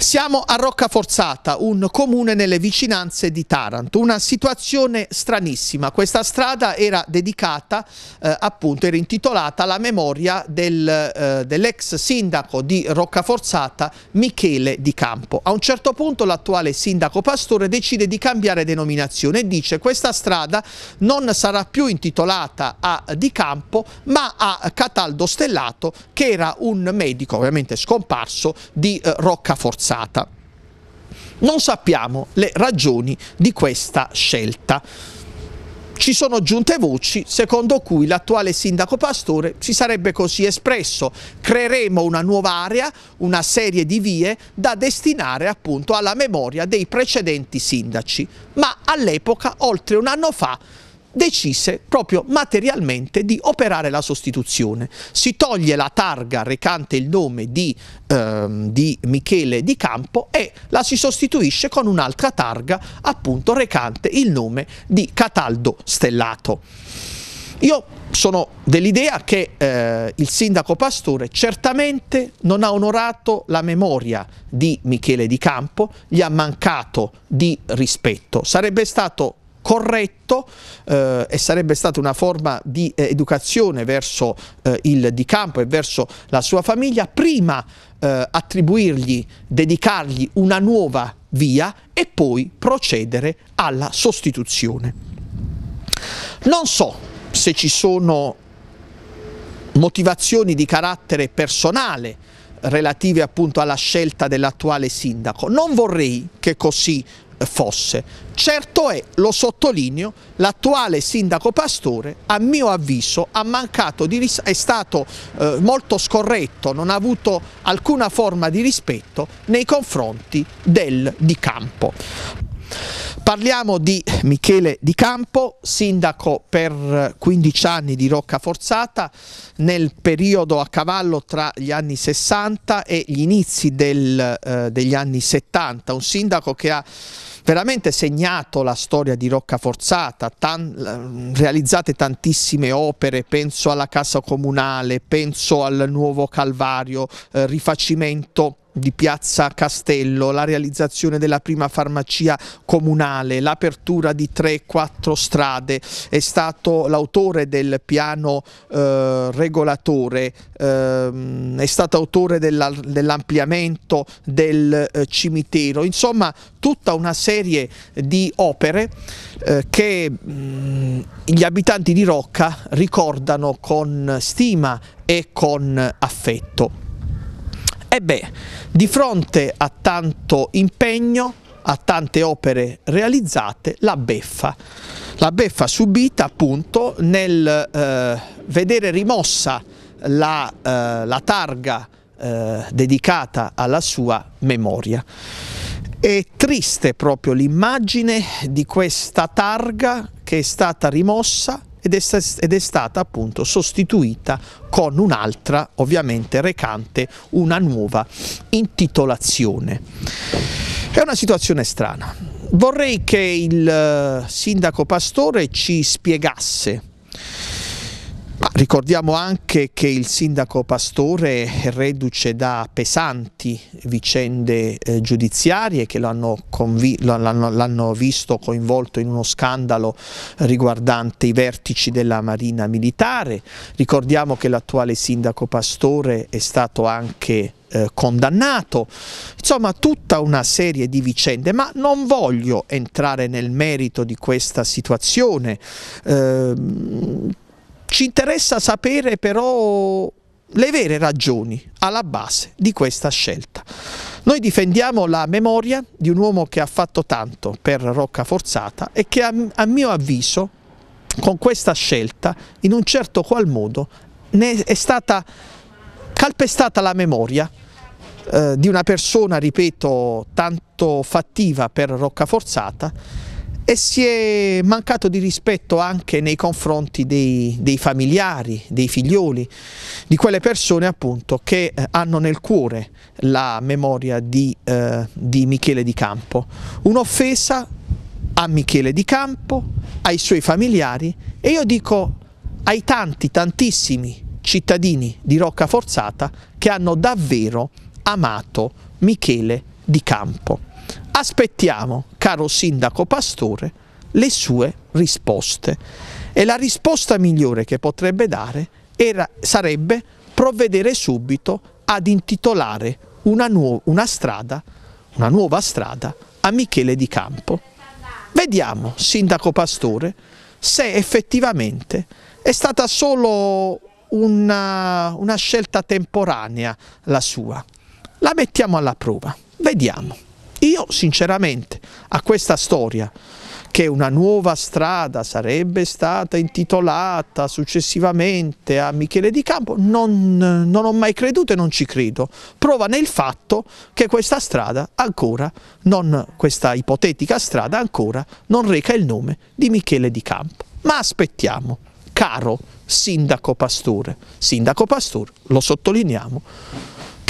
Siamo a Rocca Forzata, un comune nelle vicinanze di Taranto, una situazione stranissima. Questa strada era dedicata, eh, appunto, era intitolata alla memoria del, eh, dell'ex sindaco di Rocca Forzata, Michele Di Campo. A un certo punto l'attuale sindaco Pastore decide di cambiare denominazione e dice che questa strada non sarà più intitolata a Di Campo ma a Cataldo Stellato che era un medico ovviamente scomparso di eh, Forzata passata. Non sappiamo le ragioni di questa scelta. Ci sono giunte voci secondo cui l'attuale sindaco Pastore si sarebbe così espresso. Creeremo una nuova area, una serie di vie da destinare appunto alla memoria dei precedenti sindaci. Ma all'epoca, oltre un anno fa, decise proprio materialmente di operare la sostituzione. Si toglie la targa recante il nome di, ehm, di Michele di Campo e la si sostituisce con un'altra targa appunto recante il nome di Cataldo Stellato. Io sono dell'idea che eh, il sindaco Pastore certamente non ha onorato la memoria di Michele di Campo, gli ha mancato di rispetto. Sarebbe stato corretto eh, e sarebbe stata una forma di eh, educazione verso eh, il di campo e verso la sua famiglia prima eh, attribuirgli, dedicargli una nuova via e poi procedere alla sostituzione. Non so se ci sono motivazioni di carattere personale relative appunto alla scelta dell'attuale sindaco, non vorrei che così fosse. Certo è, lo sottolineo, l'attuale sindaco Pastore a mio avviso di, è stato eh, molto scorretto, non ha avuto alcuna forma di rispetto nei confronti del Di Campo. Parliamo di Michele Di Campo, sindaco per 15 anni di Rocca Forzata, nel periodo a cavallo tra gli anni 60 e gli inizi del, eh, degli anni 70, un sindaco che ha veramente segnato la storia di Roccaforzata, tan realizzate tantissime opere, penso alla Casa Comunale, penso al nuovo Calvario, eh, rifacimento di Piazza Castello, la realizzazione della prima farmacia comunale, l'apertura di 3-4 strade, è stato l'autore del piano eh, regolatore, eh, è stato autore dell'ampliamento dell del eh, cimitero, insomma tutta una serie di opere eh, che mh, mm, gli abitanti di Rocca ricordano con stima e con affetto. E eh beh, di fronte a tanto impegno, a tante opere realizzate, la beffa. La beffa subita appunto nel eh, vedere rimossa la, eh, la targa eh, dedicata alla sua memoria. È triste proprio l'immagine di questa targa che è stata rimossa ed è, ed è stata appunto sostituita con un'altra ovviamente recante una nuova intitolazione. È una situazione strana. Vorrei che il eh, sindaco Pastore ci spiegasse ricordiamo anche che il sindaco Pastore è reduce da pesanti vicende eh, giudiziarie che l'hanno visto coinvolto in uno scandalo riguardante i vertici della Marina Militare. Ricordiamo che l'attuale sindaco Pastore è stato anche eh, condannato, insomma tutta una serie di vicende, ma non voglio entrare nel merito di questa situazione. Eh, ci interessa sapere però le vere ragioni alla base di questa scelta. Noi difendiamo la memoria di un uomo che ha fatto tanto per Rocca Forzata e che a, mio avviso con questa scelta in un certo qual modo è stata calpestata la memoria eh, di una persona, ripeto, tanto fattiva per Rocca Forzata e si è mancato di rispetto anche nei confronti dei, dei familiari, dei figlioli, di quelle persone appunto che eh, hanno nel cuore la memoria di, eh, di Michele di Campo. Un'offesa a Michele di Campo, ai suoi familiari e io dico ai tanti, tantissimi cittadini di Rocca Forzata che hanno davvero amato Michele di Campo. Aspettiamo, caro sindaco Pastore, le sue risposte. E la risposta migliore che potrebbe dare era, sarebbe provvedere subito ad intitolare una, una, strada, una nuova strada a Michele di Campo. Vediamo, sindaco Pastore, se effettivamente è stata solo una, una scelta temporanea la sua. La mettiamo alla prova, vediamo. Io sinceramente a questa storia che una nuova strada sarebbe stata intitolata successivamente a Michele Di Campo, non, non, ho mai creduto e non ci credo. Prova nel fatto che questa strada ancora, non, questa ipotetica strada ancora non reca il nome di Michele Di Campo. Ma aspettiamo, caro Sindaco Pastore, Sindaco Pastore, lo sottolineiamo,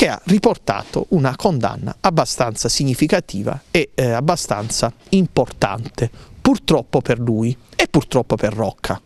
che ha riportato una condanna abbastanza significativa e eh, abbastanza importante, purtroppo per lui e purtroppo per Rocca.